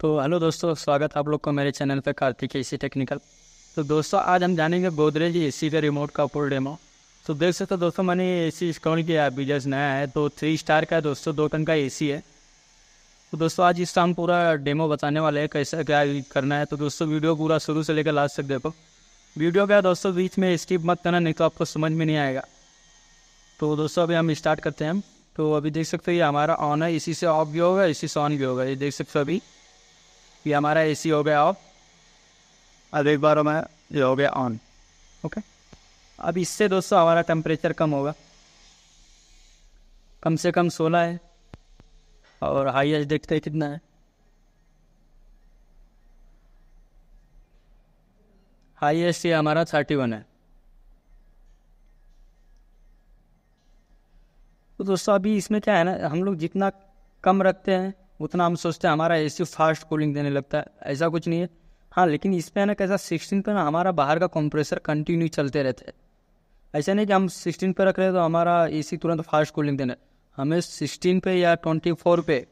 तो हेलो दोस्तों स्वागत आप लोग को मेरे चैनल पर कार्तिक ए सी टेक्निकल तो दोस्तों आज हम जानेंगे गोदरेज ए सी का रिमोट का फुल डेमो तो देख सकते हो दोस्तों मैंने ए सी इंस्टॉल किया अभी जस्ट नया है तो थ्री स्टार का दोस्तों दो टन का ए सी है तो दोस्तों आज इसका हम पूरा डेमो बताने वाले हैं कैसे क्या करना है तो दोस्तों वीडियो पूरा शुरू से लेकर लास्ट तक देखो वीडियो का दोस्तों बीच में स्किप मत करना नहीं तो आपको समझ में नहीं आएगा तो दोस्तों अभी हम स्टार्ट करते हैं हम तो अभी देख सकते हो ये हमारा ऑन है इसी से ऑफ भी होगा इसी से ऑन भी होगा ये देख सकते हो अभी कि हमारा एसी हो गया ऑफ अब एक बार हमारा ये हो गया ऑन ओके अब इससे दोस्तों हमारा टेम्परेचर कम होगा कम से कम सोलह है और हाईएस्ट देखते हैं कितना है हाईएस्ट ये हमारा थर्टी वन है तो दोस्तों अभी इसमें क्या है ना हम लोग जितना कम रखते हैं उतना हम सोचते हैं हमारा ए फास्ट कूलिंग देने लगता है ऐसा कुछ नहीं है हाँ लेकिन इस पर ना कैसा सिक्सटीन पर ना हमारा बाहर का कंप्रेसर कंटिन्यू चलते रहते हैं ऐसा नहीं कि हम सिक्सटीन पर रख रहे हैं तो हमारा ए तुरंत फास्ट कूलिंग देना हमें सिक्सटीन पे या ट्वेंटी फोर पे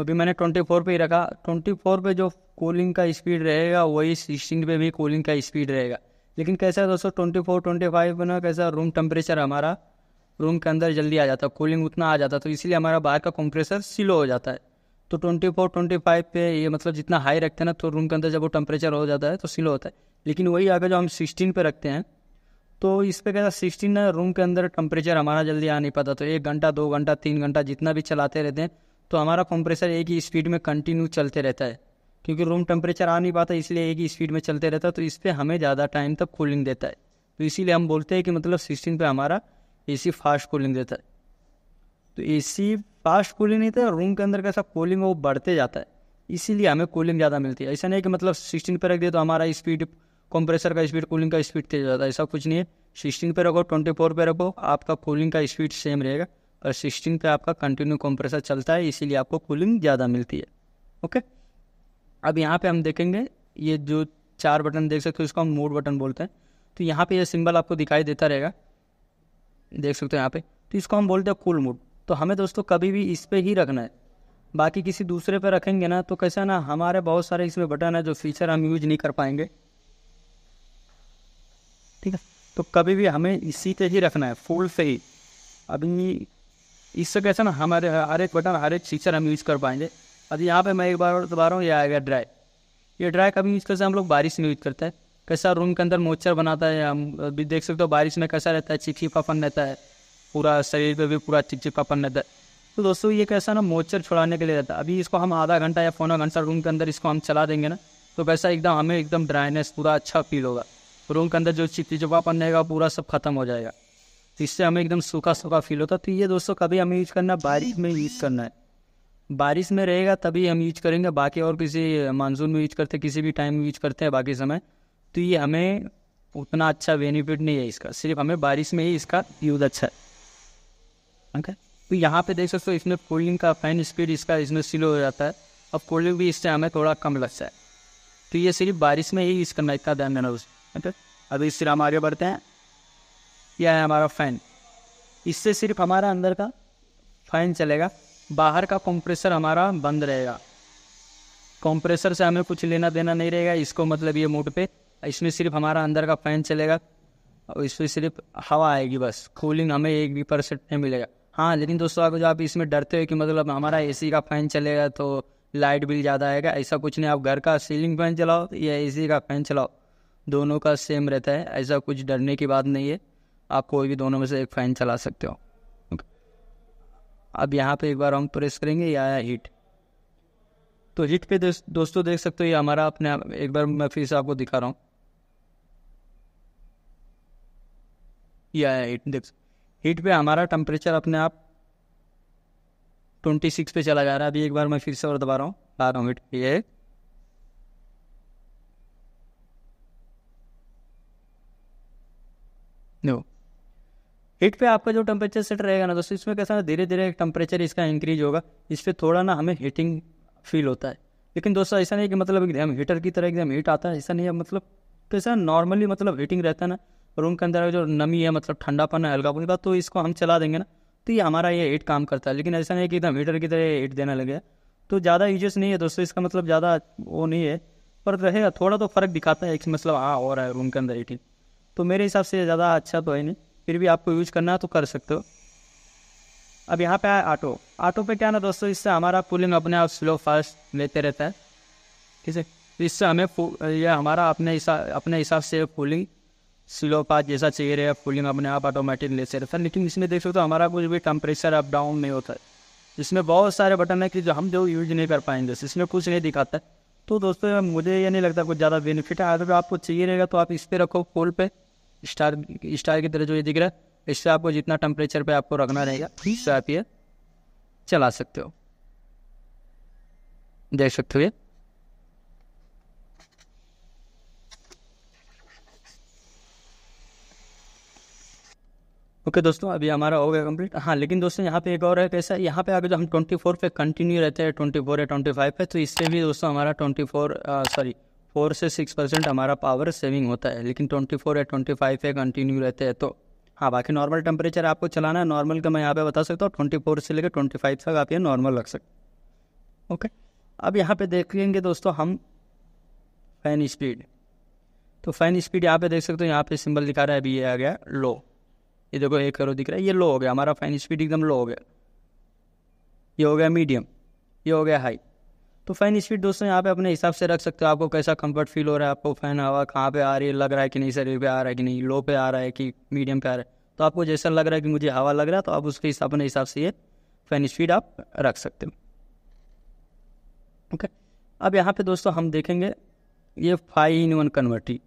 अभी मैंने ट्वेंटी फोर पे ही रखा ट्वेंटी फोर पे जो कूलिंग का स्पीड रहेगा वही सिक्सटीन पे भी कूलिंग का स्पीड रहेगा लेकिन कैसा है दोस्तों ट्वेंटी फोर ट्वेंटी फाइव ना कैसा रूम टेम्परेचर हमारा रूम के अंदर जल्दी आ जाता है कूलिंग उतना आ जाता है तो इसीलिए हमारा बाहर का कंप्रेसर स्लो हो जाता है तो ट्वेंटी फोर ट्वेंटी फाइव पे ये मतलब जितना हाई रखते हैं ना तो रूम के अंदर जब वो टेम्परेचर हो जाता है तो स्लो होता है लेकिन वही अगर जो हम सिक्सटीन पे रखते हैं तो इस पर कैसा सिक्सटीन ना रूम के अंदर टेम्परेचर हमारा जल्दी आ नहीं पाता तो एक घंटा दो घंटा तीन घंटा जितना भी चलाते रहते हैं तो हमारा कंप्रेसर एक ही स्पीड में कंटिन्यू चलते रहता है क्योंकि रूम टेम्परेचर आ नहीं पाता इसलिए एक ही स्पीड में चलते रहता है तो इस पर हमें ज़्यादा टाइम तक कूलिंग देता है तो इसीलिए हम बोलते हैं कि मतलब सिक्सटीन पे हमारा एसी फास्ट कूलिंग देता है तो एसी फास्ट कूलिंग नहीं था रूम के अंदर कैसा कूलिंग वो बढ़ते जाता है इसीलिए हमें कूलिंग ज़्यादा मिलती है ऐसा नहीं कि मतलब सिक्सटीन पे रख दिया तो हमारा स्पीड कंप्रेसर का स्पीड कूलिंग का स्पीड तेज जाता है ऐसा कुछ नहीं है सिक्सटीन पे रखो ट्वेंटी फोर पे रखो आपका कूलिंग का स्पीड सेम रहेगा और सिक्सटीन पे आपका कंटिन्यू कंप्रेसर चलता है इसीलिए आपको कूलिंग ज़्यादा मिलती है ओके अब यहाँ पे हम देखेंगे ये जो चार बटन देख सकते हो इसको हम मोड बटन बोलते हैं तो यहाँ पे ये यह सिंबल आपको दिखाई देता रहेगा देख सकते हो यहाँ पे तो इसको हम बोलते हैं कूल मूड तो हमें दोस्तों कभी भी इस पर ही रखना है बाकी किसी दूसरे पर रखेंगे ना तो कैसा ना हमारे बहुत सारे इसमें बटन है जो फीचर हम यूज नहीं कर पाएंगे ठीक है तो कभी भी हमें इसी पे ही रखना है फुल से ही अभी इससे कैसे ना हमारे हर एक बटन हर एक फीचर हम यूज कर पाएंगे अभी यहाँ पे मैं एक बार बता रहा हूँ ये आएगा ड्राई ये ड्राई कभी यूज़ करते हैं हम लोग बारिश में यूज करते हैं कैसा रूम के अंदर मोच्चर बनाता है हम अभी देख सकते हो बारिश में कैसा रहता है चिपचिपापन रहता है पूरा शरीर पर भी पूरा चिपचिपापन रहता है तो दोस्तों ये कैसा ना मोच्चर छुड़ाने के लिए रहता है अभी इसको हम आधा घंटा या पौना घंटा रूम के अंदर इसको हम चला देंगे ना तो वैसा एकदम हमें एकदम ड्राइनेस पूरा अच्छा फील होगा रूम के अंदर जो चिपचिपापन रहेगा पूरा सब खत्म हो जाएगा तो इससे हमें एकदम सूखा सूखा फील होता है तो ये दोस्तों कभी हमें यूज़ करना बारिश में यूज़ करना है बारिश में रहेगा तभी हम यूज करेंगे बाकी और किसी मानसून में यूज करते किसी भी टाइम में यूज करते हैं बाकी समय तो ये हमें उतना अच्छा बेनिफिट नहीं है इसका सिर्फ हमें बारिश में ही इसका यूज अच्छा है तो यहाँ पे देख सकते हो इसमें कोल्डिंग का फैन स्पीड इसका इसमें स्लो हो जाता है अब कोल्डिंग भी इससे हमें थोड़ा कम लगता है तो ये सिर्फ बारिश में ही इसका मैं इतना ध्यान देना उसमें अब इससे हम हमारे बढ़ते हैं यह है हमारा फ़ैन इससे सिर्फ हमारा अंदर का फ़ैन चलेगा बाहर का कंप्रेसर हमारा बंद रहेगा कंप्रेसर से हमें कुछ लेना देना नहीं रहेगा इसको मतलब ये मोड पे इसमें सिर्फ हमारा अंदर का फ़ैन चलेगा और इसमें सिर्फ हवा आएगी बस कूलिंग हमें एक भी परसेंट नहीं मिलेगा हाँ लेकिन दोस्तों अगर जो आप इसमें डरते हो कि मतलब हमारा ए का फ़ैन चलेगा तो लाइट बिल ज़्यादा आएगा ऐसा कुछ नहीं आप घर का सीलिंग फ़ैन चलाओ या ए का फ़ैन चलाओ दोनों का सेम रहता है ऐसा कुछ डरने की बात नहीं है आप कोई भी दोनों में से एक फ़ैन चला सकते हो अब यहाँ पे एक बार हम प्रेस करेंगे या आया हीट तो हीट पे दोस्तों देख सकते हो ये हमारा अपने एक बार मैं फिर से आपको दिखा रहा हूँ ये आया हीट देख हीट पे हमारा टेम्परेचर अपने आप ट्वेंटी सिक्स पे चला जा रहा है अभी एक बार मैं फिर से और दबा रहा हूँ आ रहा हूँ हीट ये नो हीट पे आपका जो टेम्परेचर सेट रहेगा ना दोस्तों इसमें कैसा ना धीरे धीरे टेम्परेचर इसका इंक्रीज होगा इस पर थोड़ा ना हमें हीटिंग फील होता है लेकिन दोस्तों ऐसा नहीं कि मतलब एकदम हीटर की तरह एकदम हीट आता है ऐसा नहीं है मतलब कैसा नॉर्मली मतलब हीटिंग रहता है ना रूम के अंदर जो नमी है मतलब ठंडापन है हल्का की बात तो इसको हम चला देंगे ना तो ये हमारा ये हीट काम करता है लेकिन ऐसा नहीं कि एकदम हीटर की तरह हीट देने लगे तो ज़्यादा यूजेस नहीं है दोस्तों इसका मतलब ज़्यादा वो नहीं है पर रहेगा थोड़ा तो फ़र्क दिखाता है कि मतलब हाँ हो रहा है रूम के अंदर हीटिंग तो मेरे हिसाब से ज़्यादा अच्छा तो है नहीं फिर भी आपको यूज करना है तो कर सकते हो अब यहाँ पे आए ऑटो ऑटो पे क्या ना दोस्तों इससे हमारा पुलिंग अपने आप स्लो फास्ट लेते रहता है ठीक है इससे हमें यह हमारा अपने हिसाब अपने हिसाब से पुलिंग स्लो पाथ जैसा चाहिए रहे पुलिंग अपने आप ऑटोमेटिक ले से रहता लेकिन इसमें देख सकते हो तो हमारा कुछ भी कंप्रेसर अप डाउन नहीं होता है इसमें बहुत सारे बटन है कि जो हम जो यूज नहीं कर पाएंगे इसमें कुछ नहीं दिखाता तो दोस्तों मुझे ये नहीं लगता कुछ ज़्यादा बेनिफिट है अगर आपको चाहिए रहेगा तो आप इस पर रखो कोल पे स्टार स्टार की तरह जो ये दिख रहा है इससे आपको जितना टेम्परेचर पे आपको रखना रहेगा इससे आप ये चला सकते हो देख सकते हो ये ओके दोस्तों अभी हमारा हो गया कंप्लीट हाँ लेकिन दोस्तों यहाँ पे एक और है कैसा यहाँ पे जो हम ट्वेंटी फोर पे कंटिन्यू रहते हैं ट्वेंटी फोर या ट्वेंटी फाइव पे तो इससे भी दोस्तों हमारा ट्वेंटी फोर सॉरी फोर से सिक्स परसेंट हमारा पावर सेविंग होता है लेकिन ट्वेंटी फोर या ट्वेंटी फाइव पे कंटिन्यू रहते हैं तो हाँ बाकी नॉर्मल टेम्परेचर आपको चलाना है नॉर्मल का मैं यहाँ पे बता सकता हूँ ट्वेंटी फोर से लेकर ट्वेंटी फाइव तक आप ये नॉर्मल रख सकते ओके अब यहाँ पे देखेंगे दोस्तों हम फैन स्पीड तो फैन स्पीड यहाँ पे देख सकते हो यहाँ पे सिंबल दिखा रहा है अभी ये आ गया लो ये देखो एक करो दिख रहा है ये लो हो गया हमारा फैन स्पीड एकदम लो हो गया ये हो गया मीडियम ये हो गया हाई तो फैन स्पीड दोस्तों यहाँ पे अपने हिसाब से रख सकते हो आपको कैसा कंफर्ट फील हो रहा है आपको फैन हवा कहाँ पे आ रही है लग रहा है कि नहीं शरीर पे आ रहा है कि नहीं लो पे आ रहा है कि मीडियम पे आ रहा है तो आपको जैसा लग रहा है कि मुझे हवा लग रहा है तो आप उसके हिसाब अपने हिसाब से ये फैन स्पीड आप रख सकते हो ओके अब यहाँ पे दोस्तों हम देखेंगे ये फाइव इन वन कन्वर्टी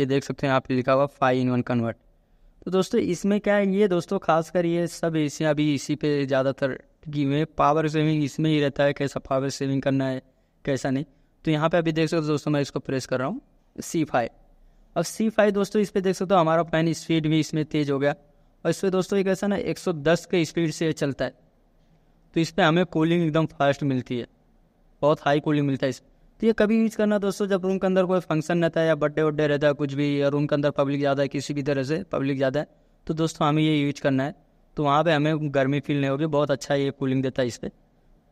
ये देख सकते हैं आप लिखा हुआ फाइव इन वन कन्वर्ट तो दोस्तों इसमें क्या है ये दोस्तों खासकर ये सब एसियाँ अभी इसी पे ज़्यादातर हुए पावर सेविंग इसमें ही रहता है कैसा पावर सेविंग करना है कैसा नहीं तो यहाँ पे अभी देख सकते हो दोस्तों मैं इसको प्रेस कर रहा हूँ सी फाइव अब सी फाइव दोस्तों इस पर देख सकते हो हमारा पेन स्पीड भी इसमें तेज़ हो गया और इस पर दोस्तों एक ऐसा ना दस के स्पीड से चलता है तो इस पर हमें कूलिंग एकदम फास्ट मिलती है बहुत हाई कूलिंग मिलता है इस पर तो ये कभी यूज़ करना दोस्तों जब रूम के अंदर कोई फंक्शन रहता है या बर्थडे वड्डे रहता है कुछ भी या रूम के अंदर पब्लिक ज़्यादा है किसी भी तरह से पब्लिक ज़्यादा है तो दोस्तों हमें ये यूज करना है तो वहाँ पर हमें गर्मी फील नहीं होगी बहुत अच्छा ये कूलिंग देता है इस पर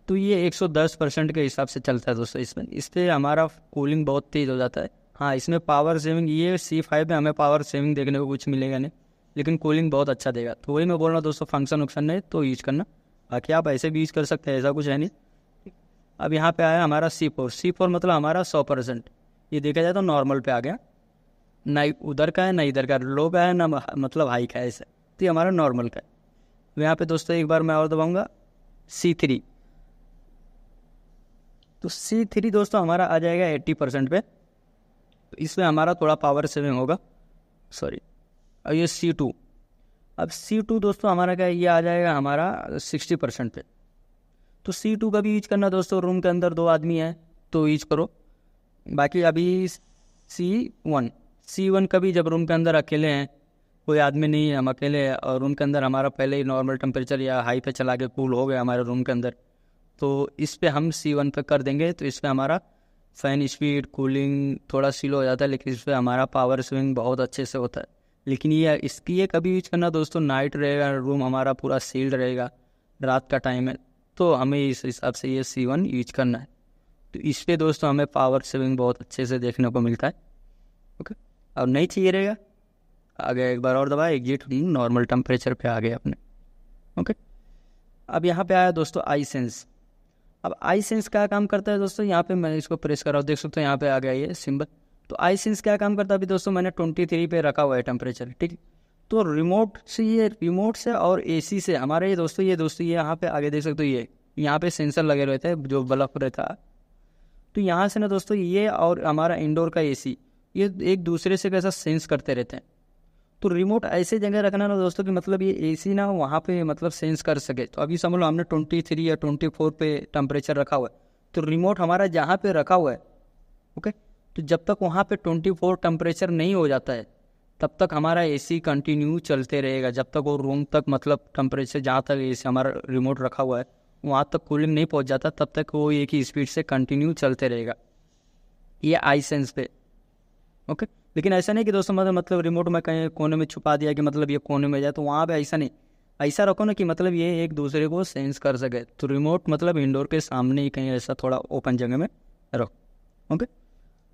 तो ये एक परसेंट के हिसाब से चलता है दोस्तों इसमें इस पर हमारा कूलिंग बहुत तेज़ हो जाता है हाँ इसमें पावर सेविंग ये सी फाइव में हमें पावर सेविंग देखने को कुछ मिलेगा नहीं लेकिन कूलिंग बहुत अच्छा देगा तो वही मैं बोल रहा हूँ दोस्तों फंक्शन वंक्शन नहीं तो यूज़ करना बाकी आप ऐसे भी यूज़ कर सकते हैं ऐसा कुछ है नहीं अब यहाँ पे आया हमारा सी फोर सी फोर मतलब हमारा सौ परसेंट ये देखा जाए तो नॉर्मल पे आ गया ना उधर का है ना इधर का लो पे है ना मतलब हाई का है ऐसे तो ये हमारा नॉर्मल का है तो यहाँ पे दोस्तों एक बार मैं और दबाऊँगा सी थ्री तो सी थ्री दोस्तों हमारा आ जाएगा एट्टी परसेंट पे तो इसमें हमारा थोड़ा पावर सेविंग होगा सॉरी और ये सी टू अब सी टू दोस्तों हमारा क्या ये आ जाएगा हमारा सिक्सटी परसेंट पे तो सी टू का भी यूज करना दोस्तों रूम के अंदर दो आदमी हैं तो यूज करो बाकी अभी सी वन सी वन का भी जब रूम के अंदर अकेले हैं कोई आदमी नहीं है हम अकेले हैं और रूम के अंदर हमारा पहले ही नॉर्मल टेम्परेचर या हाई पे चला के कूल हो गया हमारे रूम के अंदर तो इस पर हम सी वन पर कर देंगे तो इस पर हमारा फ़ैन स्पीड कूलिंग थोड़ा स्लो हो जाता है लेकिन इस पर हमारा पावर स्विंग बहुत अच्छे से होता है लेकिन ये इसकी ये कभी यूज करना दोस्तों नाइट रहेगा रूम हमारा पूरा सील्ड रहेगा रात का टाइम है तो हमें इस हिसाब से ये सी वन यूज करना है तो इस पर दोस्तों हमें पावर सेविंग बहुत अच्छे से देखने को मिलता है ओके अब नहीं चाहिए रहेगा आगे एक बार और दबाए एग्जिट नॉर्मल टेम्परेचर पे आ गए अपने ओके अब यहाँ पे आया दोस्तों आई सेंस अब आई सेंस क्या काम करता है दोस्तों यहाँ पे मैं इसको प्रेस कर रहा हूँ देख सकते हो यहाँ पे आ गया ये सिंबल तो आई सेंस क्या काम करता है अभी दोस्तों मैंने ट्वेंटी थ्री पे रखा हुआ है टेम्परेचर ठीक है तो रिमोट से ये रिमोट से और एसी से हमारे ये दोस्तों ये दोस्तों ये यहाँ पे आगे देख सकते हो ये यहाँ पे सेंसर लगे रहते हैं जो बल्ब रहता तो यहाँ से ना दोस्तों ये और हमारा इंडोर का एसी ये एक दूसरे से कैसा सेंस करते रहते हैं तो रिमोट ऐसे जगह रखना ना दोस्तों कि मतलब ये एसी ना वहाँ पे मतलब सेंस कर सके तो अभी समझ लो हमने ट्वेंटी थ्री या ट्वेंटी फोर पे टेम्परेचर रखा हुआ है तो रिमोट हमारा जहाँ पे रखा हुआ है ओके तो जब तक वहाँ पे ट्वेंटी फोर टेम्परेचर नहीं हो जाता है तब तक हमारा एसी कंटिन्यू चलते रहेगा जब तक वो रूम तक मतलब टेम्परेचर जहाँ तक ए हमारा रिमोट रखा हुआ है वहाँ तक कूलिंग नहीं पहुँच जाता तब तक वो एक ही स्पीड से कंटिन्यू चलते रहेगा ये आई सेंस पे ओके लेकिन ऐसा नहीं कि दोस्तों मतलब मतलब रिमोट में कहीं कोने में छुपा दिया कि मतलब ये कोने में जाए तो वहाँ पर ऐसा नहीं ऐसा रखो ना कि मतलब ये एक दूसरे को सेंस कर सके तो रिमोट मतलब इंडोर के सामने ही कहीं ऐसा थोड़ा ओपन जगह में रखो ओके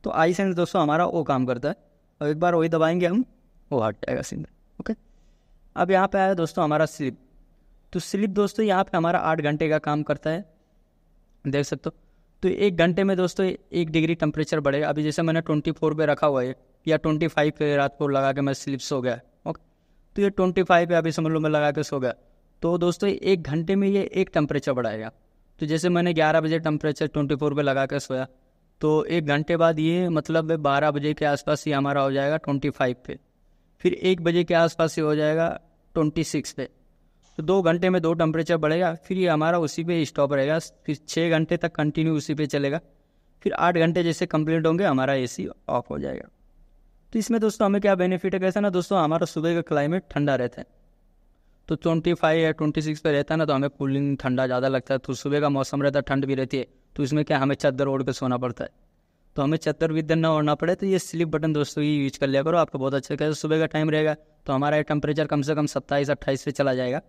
तो आई सेंस दोस्तों हमारा वो काम करता है और एक बार वही दबाएंगे हम वो हट जाएगा सीधा ओके अब यहाँ पे आया दोस्तों हमारा स्लिप तो स्लिप दोस्तों यहाँ पे हमारा आठ घंटे का काम करता है देख सकते हो तो एक घंटे में दोस्तों एक डिग्री टेम्परेचर बढ़ेगा अभी जैसे मैंने ट्वेंटी फोर पर रखा हुआ है या ट्वेंटी फाइव पे रात को लगा के मैं स्लिप सो गया ओके तो ये ट्वेंटी फाइव पे अभी समझ लो मैं लगा के सो गया तो दोस्तों एक घंटे में ये एक टेम्परेचर बढ़ाएगा तो जैसे मैंने ग्यारह बजे टेम्परेचर ट्वेंटी फोर पर लगा कर सोया तो एक घंटे बाद ये मतलब बारह बजे के आसपास ये हमारा हो जाएगा ट्वेंटी फाइव पे फिर एक बजे के आसपास से हो जाएगा ट्वेंटी सिक्स पे तो दो घंटे में दो टेम्परेचर बढ़ेगा फिर ये हमारा उसी पे स्टॉप रहेगा फिर छः घंटे तक कंटिन्यू उसी पे चलेगा फिर आठ घंटे जैसे कंप्लीट होंगे हमारा एसी ऑफ हो जाएगा तो इसमें दोस्तों हमें क्या बेनिफिट है कैसा ना दोस्तों हमारा सुबह का क्लाइमेट ठंडा रहता है तो ट्वेंटी फाइव या ट्वेंटी सिक्स पर रहता है ना तो हमें कूलिंग ठंडा ज़्यादा लगता है तो सुबह का मौसम रहता है ठंड भी रहती है तो इसमें क्या हमें चादर ओढ़ के सोना पड़ता है तो हमें चतुर्विद्य न ओढ़ना पड़े तो ये स्लिप बटन दोस्तों ये यूज कर लिया करो आपको बहुत अच्छा लगेगा सुबह का टाइम रहेगा तो हमारा ये टेम्परेचर कम से कम सत्ताईस अट्ठाईस पे चला जाएगा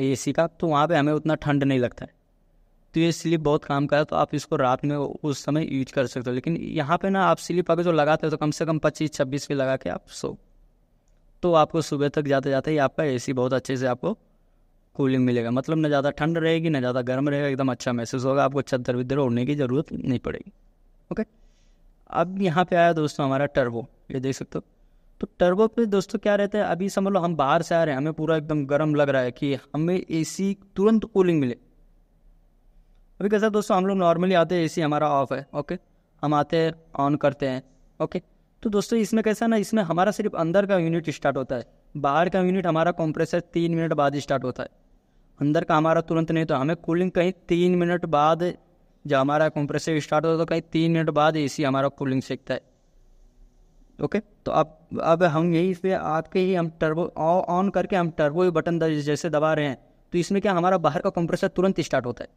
ए सी का तो वहाँ पर हमें उतना ठंड नहीं लगता है तो ये स्लिप बहुत काम का है तो आप इसको रात में उस समय यूज कर सकते हो लेकिन यहाँ पे ना आप स्लिप अगर जो लगाते हो तो कम से कम पच्चीस छब्बीस पे लगा के आप सो तो आपको सुबह तक जाते जाते ही आपका ए बहुत अच्छे से आपको कूलिंग मिलेगा मतलब ना ज़्यादा ठंड रहेगी ना ज़्यादा गर्म रहेगा एकदम अच्छा महसूस होगा आपको चद्दर विद्दर ओढ़ने की ज़रूरत नहीं पड़ेगी ओके अब यहाँ पे आया दोस्तों हमारा टर्बो ये देख सकते हो तो टर्बो पे दोस्तों क्या रहता है अभी समझ लो हम बाहर से आ रहे हैं हमें पूरा एकदम गर्म लग रहा है कि हमें ए तुरंत कूलिंग मिले अभी कैसा दोस्तों हम लोग नॉर्मली आते हैं ए हमारा ऑफ है ओके हम आते हैं ऑन करते हैं ओके तो दोस्तों इसमें कैसा ना इसमें हमारा सिर्फ अंदर का यूनिट स्टार्ट होता है बाहर का यूनिट हमारा कंप्रेसर तीन मिनट बाद स्टार्ट होता है अंदर का हमारा तुरंत नहीं तो हमें कूलिंग कहीं तीन मिनट बाद जब हमारा कंप्रेसर स्टार्ट होता है तो कहीं तीन मिनट बाद ए सी हमारा कूलिंग सीखता है ओके तो अब अब हम यही इस पर आपके ही हम टर्बो ऑन करके हम टर्बो बटन जैसे दबा रहे हैं तो इसमें क्या हमारा बाहर का कंप्रेसर तुरंत स्टार्ट होता है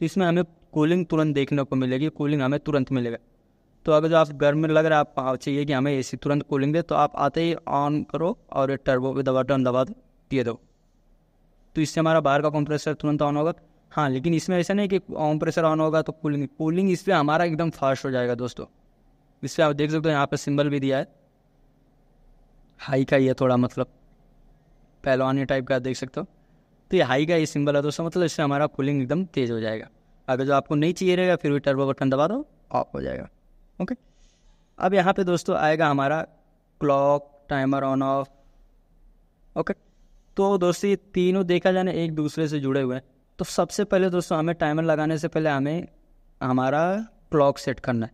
तो इसमें हमें कूलिंग तुरंत देखने को मिलेगी कूलिंग हमें तुरंत मिलेगा तो अगर जो आप गर्म में लग रहा है आप चाहिए कि हमें ए सी तुरंत कूलिंग दे तो आप आते ही ऑन करो और टर्बो पे दबा बटन दबा दो दे दो तो इससे हमारा बाहर का कंप्रेसर तुरंत ऑन होगा हाँ लेकिन इसमें ऐसा नहीं कि ऑन प्रेशर ऑन होगा तो कूलिंग कूलिंग इस पर हमारा एकदम फास्ट हो जाएगा दोस्तों इस पर आप देख सकते हो यहाँ पर सिंबल भी दिया है हाई का ये थोड़ा मतलब पहलवानी टाइप का देख सकते हो तो ये हाई का ये सिंबल है दोस्तों मतलब इससे हमारा कूलिंग एकदम तेज़ हो जाएगा अगर जो आपको नहीं चाहिए रहेगा फिर भी टर्बो बटन दबा दो ऑफ हो जाएगा ओके अब यहाँ पे दोस्तों आएगा हमारा clock timer on off okay तो दोस्तों ये तीनों देखा जाने एक दूसरे से जुड़े हुए हैं तो सबसे पहले दोस्तों हमें टाइमर लगाने से पहले हमें हमारा क्लॉक सेट करना है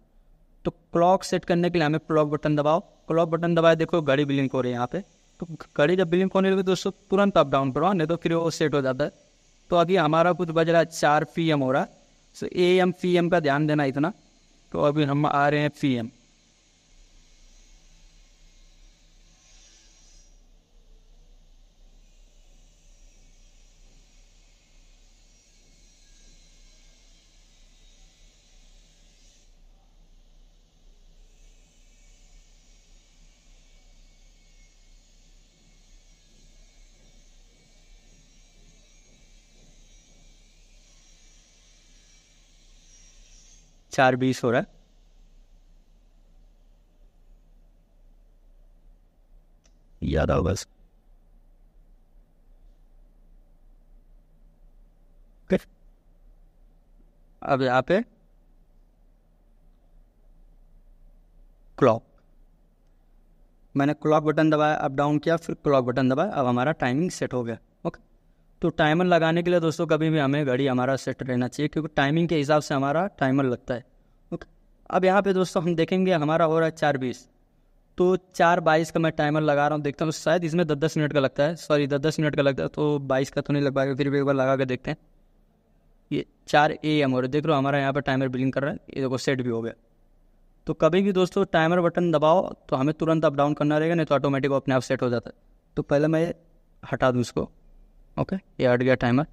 तो क्लॉक सेट करने के लिए हमें क्लॉक बटन दबाओ क्लॉक बटन दबाए देखो घड़ी बिलिंग हो रही है यहाँ पे तो घड़ी जब बिलिंग होने लगे दोस्तों तुरंत अप डाउन करो हाँ, नहीं तो फिर वो सेट हो जाता है तो अभी हमारा कुछ बज रहा है चार पी एम हो रहा है so A M P M का ध्यान देना इतना तो अभी हम आ रहे हैं पी एम चार बीस हो रहा है याद आओ बस अब यहां पे क्लॉक मैंने क्लॉक बटन दबाया अप डाउन किया फिर क्लॉक बटन दबाया अब हमारा टाइमिंग सेट हो गया तो टाइमर लगाने के लिए दोस्तों कभी भी हमें घड़ी हमारा सेट रहना चाहिए क्योंकि टाइमिंग के हिसाब से हमारा टाइमर लगता है ओके अब यहाँ पे दोस्तों हम देखेंगे हमारा हो रहा है चार बीस तो चार बाईस का मैं टाइमर लगा रहा हूँ देखता हूँ शायद इसमें दस दस मिनट का लगता है सॉरी दस दस मिनट का लगता है तो बाईस का तो नहीं लग पाएगा फिर भी एक बार लगा कर देखते हैं ये चार ए एम हो रहा देख लो हमारा यहाँ पर टाइमर बिलिंग कर रहा है ये देखो सेट भी हो गया तो कभी भी दोस्तों टाइमर बटन दबाओ तो हमें तुरंत अप डाउन करना रहेगा नहीं तो ऑटोमेटिक अपने आप सेट हो जाता है तो पहले मैं हटा दूँ उसको ओके ये हट गया टाइमर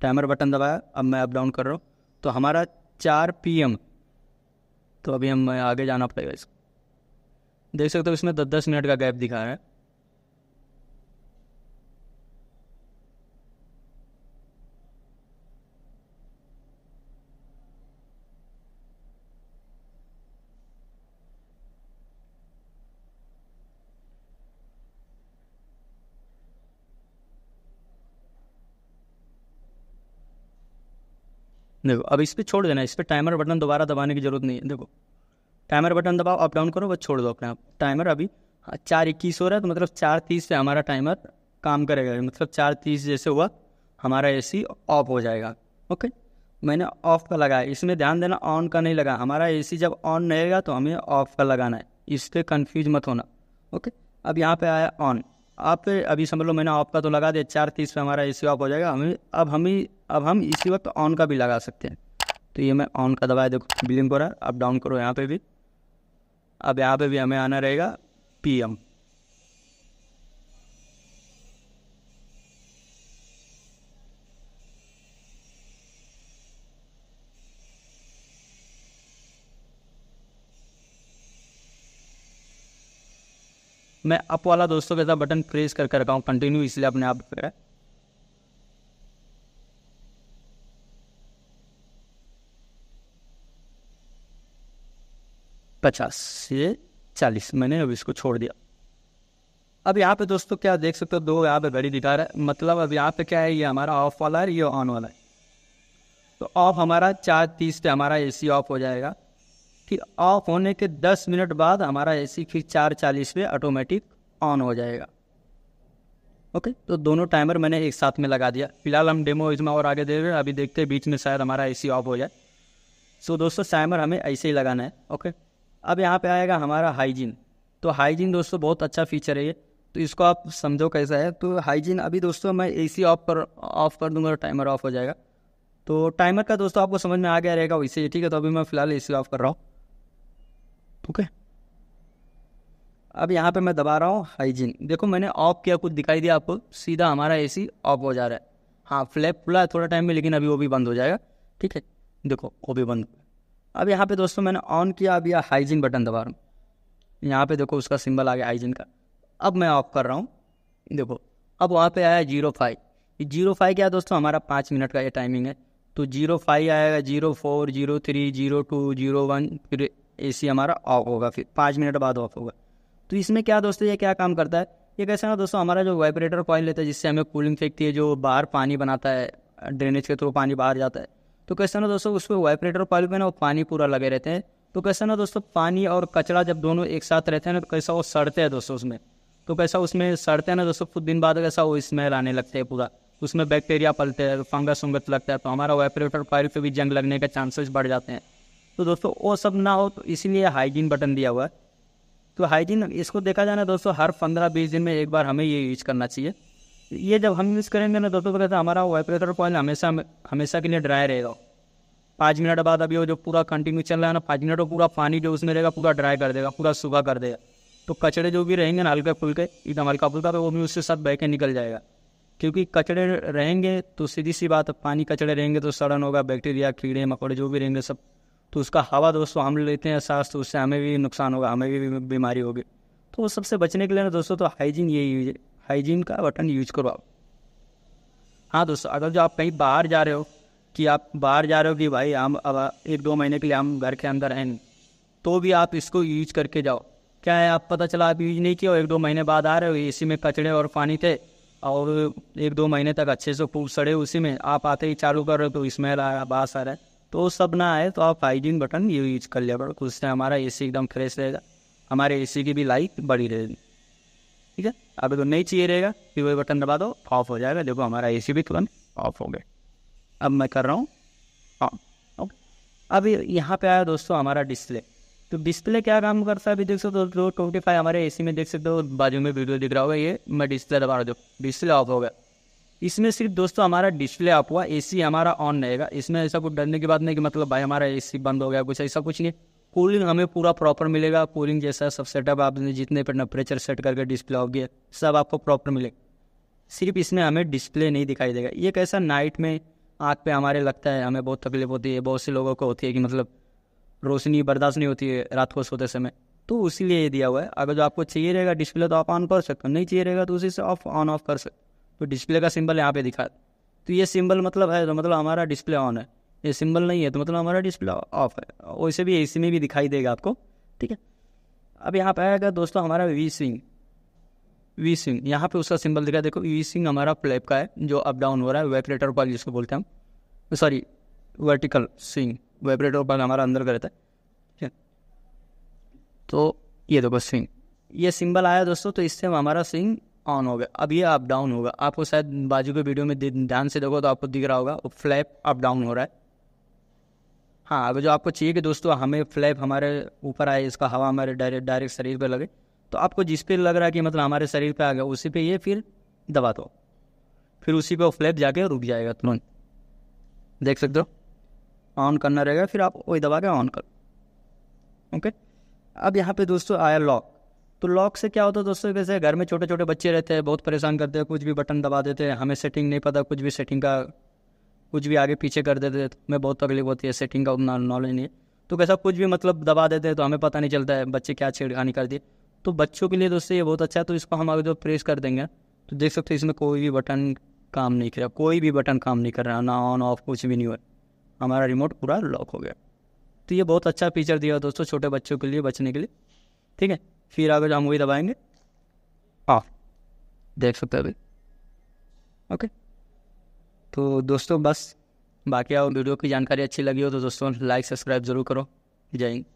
टाइमर बटन दबाया अब मैं अप डाउन कर रहा हूँ तो हमारा चार पी एम तो अभी हम आगे जाना पड़ेगा इसको देख सकते हो इसमें दस दस मिनट का गैप दिखा रहा है देखो अब इस पर छोड़ देना इस पर टाइमर बटन दोबारा दबाने की जरूरत नहीं है देखो टाइमर बटन दबाओ अप डाउन करो बस छोड़ दो अपने आप टाइमर अभी हाँ, चार इक्कीस हो रहा है तो मतलब चार तीस से हमारा टाइमर काम करेगा मतलब चार तीस जैसे हुआ हमारा सी ऑफ हो जाएगा ओके मैंने ऑफ़ का लगाया इसमें ध्यान देना ऑन का नहीं लगा हमारा सी जब ऑन रहेगा तो हमें ऑफ़ का लगाना है इस पर कन्फ्यूज मत होना ओके अब यहाँ पे आया ऑन आप अभी समझ लो मैंने ऑफ का तो लगा दिया चार तीस पर हमारा सी ऑफ हो जाएगा हमें अब हमें अब हम इसी वक्त ऑन का भी लगा सकते हैं तो ये मैं ऑन का दबाया देखो बिलिंग हो रहा है अब डाउन करो यहाँ पे भी अब यहाँ पे भी हमें आना रहेगा पीएम मैं अप वाला दोस्तों के साथ बटन प्रेस करके रखा हूँ कंटिन्यू इसलिए अपने आप पे पचास से चालीस मैंने अब इसको छोड़ दिया अब यहाँ पे दोस्तों क्या देख सकते हो दो यहाँ पे घड़ी दिखा रहा है मतलब अब यहाँ पे क्या है ये हमारा ऑफ वाला है ये ऑन वाला है तो ऑफ हमारा चार तीस पे हमारा एसी ऑफ हो जाएगा फिर ऑफ होने के दस मिनट बाद हमारा एसी फिर चार चालीस पे ऑटोमेटिक ऑन हो जाएगा ओके तो दोनों टाइमर मैंने एक साथ में लगा दिया फिलहाल हम डेमो इसमें और आगे दे रहे हैं अभी देखते हैं बीच में शायद हमारा एसी ऑफ हो जाए सो दोस्तों टाइमर हमें ऐसे ही लगाना है ओके अब यहाँ पे आएगा हमारा हाइजीन तो हाइजीन दोस्तों बहुत अच्छा फीचर है ये तो इसको आप समझो कैसा है तो हाइजीन अभी दोस्तों मैं सी ऑफ कर ऑफ कर दूंगा टाइमर ऑफ हो जाएगा तो टाइमर का दोस्तों आपको समझ में आ गया रहेगा वैसे ठीक है तो अभी मैं फ़िलहाल ए ऑफ कर रहा हूँ ठीक है अब यहाँ पे मैं दबा रहा हूँ हाइजीन देखो मैंने ऑफ किया कुछ दिखाई दिया आपको सीधा हमारा सी ऑफ हो जा रहा है हाँ फ्लैप खुला है थोड़ा टाइम में लेकिन अभी वो भी बंद हो जाएगा ठीक है देखो वो भी बंद अब यहाँ पे दोस्तों मैंने ऑन किया अभी हाइजिन हाइजीन बटन दबा रहा हूँ यहाँ पे देखो उसका सिंबल आ गया हाइजीन का अब मैं ऑफ कर रहा हूँ देखो अब वहाँ पे आया जीरो फाइव जीरो फाइव क्या है दोस्तों हमारा पाँच मिनट का ये टाइमिंग है तो जीरो फाइव आएगा zero four zero three zero two zero one फिर ए सी हमारा ऑफ होगा फिर पाँच मिनट बाद ऑफ होगा तो इसमें क्या दोस्तों ये क्या काम करता है ये कैसे ना दोस्तों हमारा जो वाइब्रेटर कॉइल लेता है जिससे हमें कूलिंग फेंकती है जो बाहर पानी बनाता है ड्रेनेज के थ्रू पानी बाहर जाता है तो कैसे ना दोस्तों उसमें वाइब्रेटर पाइप में ना वो पानी पूरा लगे रहते हैं तो कैसे ना दोस्तों पानी और कचरा जब दोनों एक साथ रहते हैं ना तो कैसा वो सड़ते हैं दोस्तों उसमें तो कैसा उसमें सड़ते हैं ना दोस्तों कुछ दिन बाद कैसा वो स्मेल आने लगते हैं पूरा उसमें बैक्टीरिया पलते हैं फंगस उंगस लगता है तो हमारा वाइब्रेटर पाइप पर भी जंग लगने के चांसेस बढ़ जाते हैं तो दोस्तों वो सब ना हो तो इसीलिए हाइजीन बटन दिया हुआ है तो हाइजीन इसको देखा जाए ना दोस्तों हर पंद्रह बीस दिन में एक बार हमें ये यूज करना चाहिए ये जब हम यूज़ करेंगे ना दोस्तों तो कहते हैं हमारा वाइब्रेटर कॉयल हमेशा हमेशा के लिए ड्राई रहेगा पाँच मिनट बाद अभी वो जो पूरा कंटिन्यू चल रहा है ना पाँच मिनट वो पूरा पानी जो उसमें रहेगा पूरा ड्राई कर देगा पूरा सूखा कर देगा तो कचड़े जो भी रहेंगे ना हल्के फुलके एकदम हल्का फुल्का तो वो भी उसके साथ बह के निकल जाएगा क्योंकि कचड़े रहेंगे तो सीधी सी बात पानी कचड़े रहेंगे तो सड़न होगा बैक्टीरिया कीड़े मकोड़े जो भी रहेंगे सब तो उसका हवा दोस्तों हम लेते हैं सांस तो उससे हमें भी नुकसान होगा हमें भी बीमारी होगी तो वो सबसे बचने के लिए ना दोस्तों तो हाइजीन यही हाइजीन का बटन यूज करो आप हाँ दोस्तों अगर जो आप कहीं बाहर जा रहे हो कि आप बाहर जा रहे हो कि भाई हम अब एक दो महीने के लिए हम घर के अंदर हैं तो भी आप इसको यूज करके जाओ क्या है आप पता चला आप यूज नहीं किया एक दो महीने बाद आ रहे हो इसी में कचड़े और पानी थे और एक दो महीने तक अच्छे से खूब सड़े उसी में आप आते ही चालू कर रहे हो तो स्मेल आ रहा बास आ रहा है तो सब ना आए तो आप हाइजीन बटन यूज कर लिया बड़ा उससे हमारा ए एकदम फ्रेश रहेगा हमारे ए की भी लाइफ बड़ी रहेगी ठीक है अभी तो नहीं चाहिए रहेगा फिर वही बटन दबा दो ऑफ हो जाएगा देखो हमारा ए भी तुरंत ऑफ हो गया अब मैं कर रहा हूँ ऑन ओके अब यहाँ पे आया दोस्तों हमारा डिस्प्ले तो डिस्प्ले क्या काम करता है अभी देख सकते हो दो ट्वेंटी फाइव हमारे ए में देख सकते हो बाजू में वीडियो दिख रहा होगा ये मैं डिस्प्ले दबा रहा हूँ डिस्प्ले ऑफ हो गया इसमें सिर्फ दोस्तों हमारा डिस्प्ले ऑफ हुआ ए हमारा ऑन रहेगा इसमें ऐसा कुछ डरने की बात नहीं कि मतलब भाई हमारा ए बंद हो गया कुछ ऐसा कुछ नहीं कूलिंग हमें पूरा प्रॉपर मिलेगा कूलिंग जैसा सब सेटअप आपने जितने पर टेम्परेचर सेट करके डिस्प्ले ऑफ किया सब आपको प्रॉपर मिलेगा सिर्फ इसमें हमें डिस्प्ले नहीं दिखाई देगा ये कैसा नाइट में आँख पे हमारे लगता है हमें बहुत तकलीफ होती है बहुत से लोगों को होती है कि मतलब रोशनी बर्दाश्त नहीं होती है रात को सोते समय तो उसी लिए ये दिया हुआ है अगर जो आपको चाहिए रहेगा डिस्प्ले तो आप ऑन कर सकते हो नहीं चाहिए रहेगा तो उसी से ऑफ ऑन ऑफ कर सकते तो डिस्प्ले का सिंबल यहाँ पे दिखा तो ये सिंबल मतलब है तो मतलब हमारा डिस्प्ले ऑन है ये सिंबल नहीं है तो मतलब हमारा डिस्प्ले ऑफ है वैसे भी ए में भी दिखाई देगा आपको ठीक है अब यहाँ पर आएगा दोस्तों हमारा वी स्विंग वी स्विंग यहाँ पे उसका सिंबल दिखा देखो वी स्विंग हमारा फ्लैप का है जो अप डाउन हो रहा है वाइब्रेटर पाल जिसको बोलते हैं हम सॉरी वर्टिकल स्विंग वाइब्रेटर पाल हमारा अंदर का रहता है ठीक है तो ये देखो स्विंग ये सिंबल आया दोस्तों तो इससे हमारा स्विंग ऑन हो गया अब ये अप डाउन होगा आपको शायद बाजू के वीडियो में ध्यान से देखो तो आपको दिख रहा होगा फ्लैप अप डाउन हो रहा है हाँ अब जो आपको चाहिए कि दोस्तों हमें फ्लैप हमारे ऊपर आए इसका हवा हमारे डायरेक्ट डायरेक्ट शरीर पर लगे तो आपको जिस पे लग रहा है कि मतलब हमारे शरीर पे आ गया उसी पे ये फिर दबा दो फिर उसी पे वो फ्लैप जाके रुक जाएगा तुरंत देख सकते हो ऑन करना रहेगा फिर आप वही दबा के ऑन कर ओके अब यहाँ पे दोस्तों आया लॉक तो लॉक से क्या होता है दोस्तों जैसे घर में छोटे छोटे बच्चे रहते हैं बहुत परेशान करते हैं कुछ भी बटन दबा देते हैं हमें सेटिंग नहीं पता कुछ भी सेटिंग का कुछ भी आगे पीछे कर देते तो मैं बहुत तकलीफ होती है सेटिंग का उतना नॉलेज नहीं है तो कैसा कुछ भी मतलब दबा देते हैं तो हमें पता नहीं चलता है बच्चे क्या छेड़खानी कर दिए तो बच्चों के लिए दोस्तों ये बहुत अच्छा है तो इसको हम आगे जो प्रेस कर देंगे तो देख सकते हो इसमें कोई भी बटन काम नहीं कर रहा कोई भी बटन काम नहीं कर रहा ना ऑन ऑफ कुछ भी नहीं हो रहा हमारा रिमोट पूरा लॉक हो गया तो ये बहुत अच्छा फीचर दिया दोस्तों छोटे बच्चों के लिए बचने के लिए ठीक है फिर आगे हम वही दबाएंगे ऑफ हाँ, देख सकते हैं अभी ओके तो दोस्तों बस बाकी और वीडियो की जानकारी अच्छी लगी हो तो दोस्तों लाइक सब्सक्राइब ज़रूर करो जय हिंद